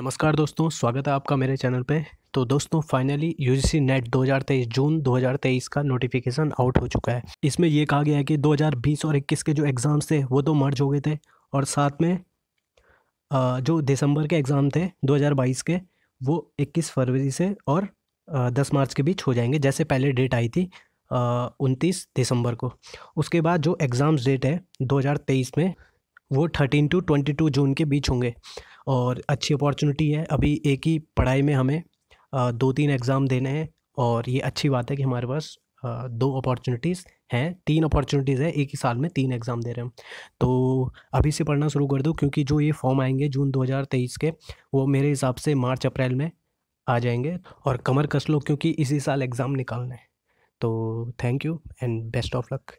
नमस्कार दोस्तों स्वागत है आपका मेरे चैनल पे तो दोस्तों फाइनली यूजीसी नेट 2023 जून 2023 का नोटिफिकेशन आउट हो चुका है इसमें यह कहा गया है कि 2020 और 21 के जो एग्ज़ाम्स थे वो तो मर्ज हो गए थे और साथ में जो दिसंबर के एग्ज़ाम थे 2022 के वो 21 फरवरी से और 10 मार्च के बीच हो जाएंगे जैसे पहले डेट आई थी उनतीस दिसंबर को उसके बाद जो एग्ज़ाम्स डेट है दो में वो thirteen to twenty two June के बीच होंगे और अच्छी अपॉर्चुनिटी है अभी एक ही पढ़ाई में हमें दो तीन एग्ज़ाम देने हैं और ये अच्छी बात है कि हमारे पास दो अपॉर्चुनिटीज़ हैं तीन अपॉर्चुनिटीज़ है एक ही साल में तीन एग्ज़ाम दे रहे हैं तो अभी से पढ़ना शुरू कर दो क्योंकि जो ये फॉर्म आएंगे जून 2023 के वो मेरे हिसाब से मार्च अप्रैल में आ जाएंगे और कमर कस लो क्योंकि इसी साल एग्ज़ाम निकालना है तो thank you and best of luck